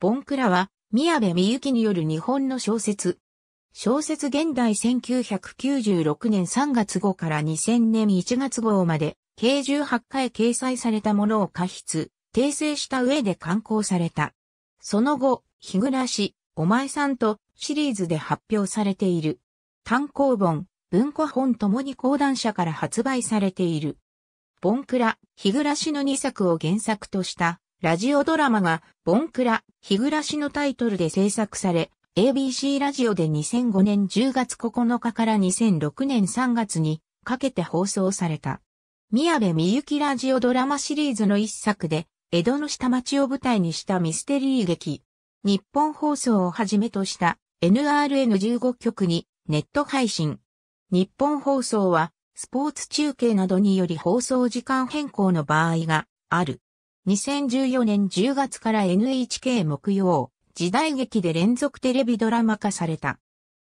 ボンクラは、宮部みゆきによる日本の小説。小説現代1996年3月号から2000年1月号まで、計18回掲載されたものを過筆、訂正した上で刊行された。その後、日暮らし、お前さんとシリーズで発表されている。単行本、文庫本ともに講談社から発売されている。ボンクラ、日暮らしの2作を原作としたラジオドラマが、ボンクラ、日暮らしのタイトルで制作され、ABC ラジオで2005年10月9日から2006年3月にかけて放送された。宮部みゆきラジオドラマシリーズの一作で、江戸の下町を舞台にしたミステリー劇。日本放送をはじめとした NRN15 局にネット配信。日本放送は、スポーツ中継などにより放送時間変更の場合がある。2014年10月から NHK 木曜、時代劇で連続テレビドラマ化された。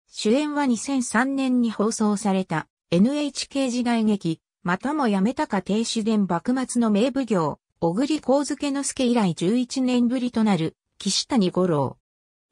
主演は2003年に放送された NHK 時代劇、またもやめたか停止伝幕末の名奉行、小栗光介之助以来11年ぶりとなる、岸谷五郎。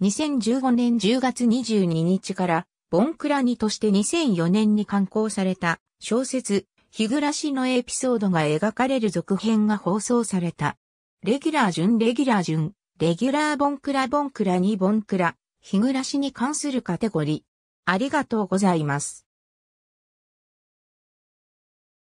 2015年10月22日から、ボンクラニとして2004年に刊行された小説、日暮らしのエピソードが描かれる続編が放送された。レギュラー順レギュラー順、レギュラーボンクラボンクラにボンクラ、日暮らしに関するカテゴリー。ありがとうございます。